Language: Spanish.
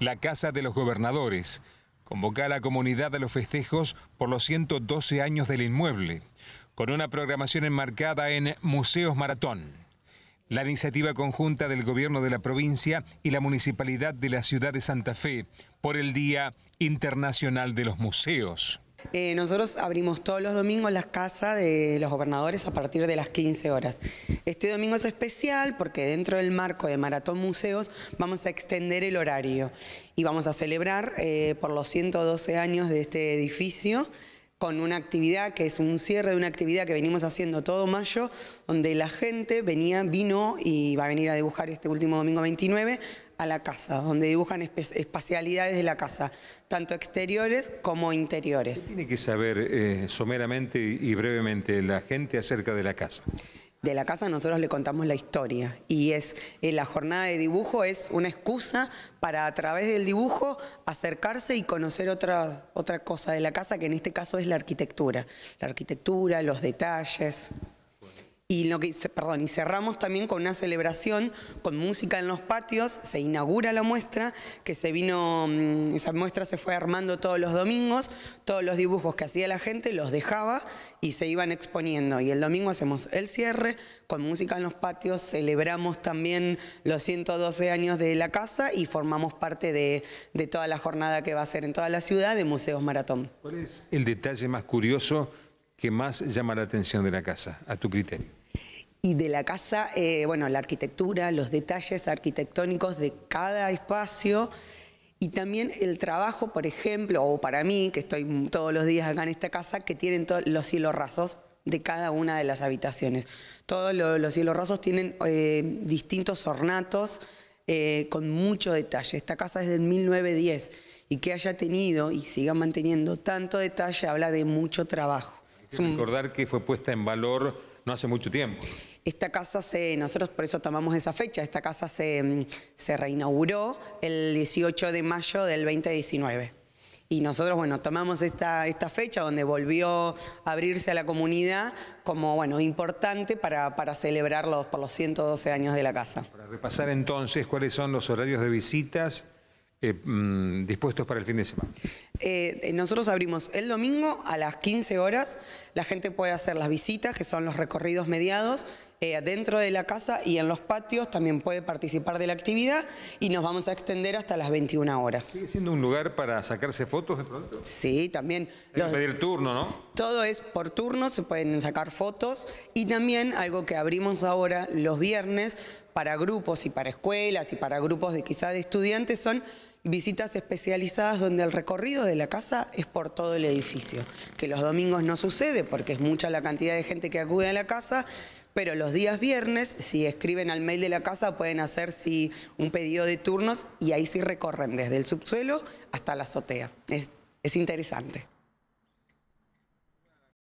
la Casa de los Gobernadores. Convoca a la comunidad a los festejos por los 112 años del inmueble, con una programación enmarcada en Museos Maratón. La iniciativa conjunta del Gobierno de la provincia y la Municipalidad de la Ciudad de Santa Fe por el Día Internacional de los Museos. Eh, nosotros abrimos todos los domingos las casas de los gobernadores a partir de las 15 horas. Este domingo es especial porque dentro del marco de Maratón Museos vamos a extender el horario y vamos a celebrar eh, por los 112 años de este edificio con una actividad que es un cierre de una actividad que venimos haciendo todo mayo, donde la gente venía, vino y va a venir a dibujar este último domingo 29 a la casa, donde dibujan espacialidades de la casa, tanto exteriores como interiores. tiene que saber eh, someramente y brevemente la gente acerca de la casa? de la casa nosotros le contamos la historia y es eh, la jornada de dibujo es una excusa para a través del dibujo acercarse y conocer otra, otra cosa de la casa que en este caso es la arquitectura, la arquitectura, los detalles. Y, lo que, perdón, y cerramos también con una celebración con música en los patios, se inaugura la muestra, que se vino, mm, esa muestra se fue armando todos los domingos, todos los dibujos que hacía la gente los dejaba y se iban exponiendo. Y el domingo hacemos el cierre con música en los patios, celebramos también los 112 años de la casa y formamos parte de, de toda la jornada que va a ser en toda la ciudad de Museos Maratón. ¿Cuál es el detalle más curioso que más llama la atención de la casa, a tu criterio? y de la casa, eh, bueno, la arquitectura, los detalles arquitectónicos de cada espacio y también el trabajo, por ejemplo, o para mí, que estoy todos los días acá en esta casa, que tienen todos los hilos rasos de cada una de las habitaciones. Todos los hilos rasos tienen eh, distintos ornatos eh, con mucho detalle. Esta casa es del 1910 y que haya tenido y siga manteniendo tanto detalle habla de mucho trabajo. Hay que recordar que fue puesta en valor no hace mucho tiempo. Esta casa se, nosotros por eso tomamos esa fecha, esta casa se, mm, reinauguró el 18 de mayo del 2019. Y nosotros, bueno, tomamos esta, esta fecha donde volvió a abrirse a la comunidad como, bueno, importante para, para celebrar los, por los 112 años de la casa. Para repasar entonces cuáles son los horarios de visitas eh, mm, dispuestos para el fin de semana. Eh, eh, nosotros abrimos el domingo a las 15 horas, la gente puede hacer las visitas, que son los recorridos mediados, eh, dentro de la casa y en los patios también puede participar de la actividad y nos vamos a extender hasta las 21 horas. ¿Sigue siendo un lugar para sacarse fotos de pronto? Sí, también. Hay pedir turno, ¿no? Todo es por turno, se pueden sacar fotos y también algo que abrimos ahora los viernes para grupos y para escuelas y para grupos de quizá de estudiantes son visitas especializadas donde el recorrido de la casa es por todo el edificio, que los domingos no sucede porque es mucha la cantidad de gente que acude a la casa pero los días viernes, si escriben al mail de la casa, pueden hacer un pedido de turnos y ahí sí recorren desde el subsuelo hasta la azotea. es interesante.